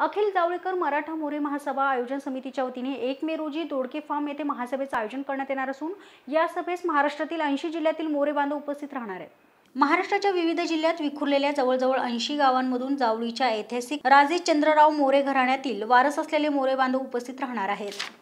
अखिल जावळेकर मराठा मोरे महासभा आयोजन समितीच्या वतीने एक मे रोजी दोडके फार्म येथे महासभेचं आयोजन करण्यात येणार असून या सभेस महाराष्ट्रातील ऐंशी जिल्ह्यातील मोरे बांधव उपस्थित राहणार आहेत महाराष्ट्राच्या विविध जिल्ह्यात विखुरलेल्या जवळजवळ ऐंशी गावांमधून जावळीच्या ऐतिहासिक राजे चंद्रराव मोरे घराण्यातील वारस असलेले मोरे बांधव उपस्थित राहणार आहेत